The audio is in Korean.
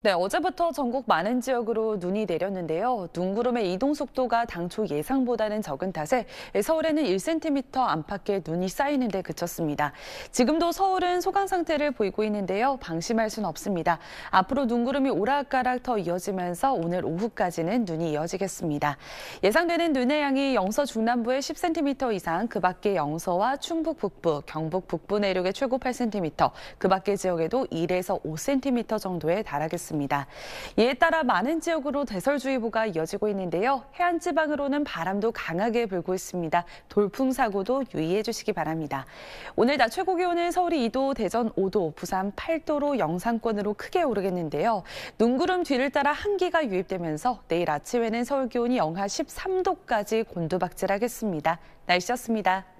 네, 어제부터 전국 많은 지역으로 눈이 내렸는데요. 눈구름의 이동 속도가 당초 예상보다는 적은 탓에 서울에는 1cm 안팎의 눈이 쌓이는 데 그쳤습니다. 지금도 서울은 소강 상태를 보이고 있는데요. 방심할 순 없습니다. 앞으로 눈구름이 오락가락 더 이어지면서 오늘 오후까지는 눈이 이어지겠습니다. 예상되는 눈의 양이 영서 중남부에 10cm 이상, 그 밖에 영서와 충북 북부, 경북 북부 내륙에 최고 8cm, 그 밖의 지역에도 1에서 5cm 정도에 달하겠습니다. 있습니다. 이에 따라 많은 지역으로 대설주의보가 이어지고 있는데요. 해안지방으로는 바람도 강하게 불고 있습니다. 돌풍 사고도 유의해 주시기 바랍니다. 오늘 낮 최고 기온은 서울이 2도, 대전 5도, 부산 8도로 영상권으로 크게 오르겠는데요. 눈구름 뒤를 따라 한기가 유입되면서 내일 아침에는 서울 기온이 영하 13도까지 곤두박질하겠습니다. 날씨였습니다.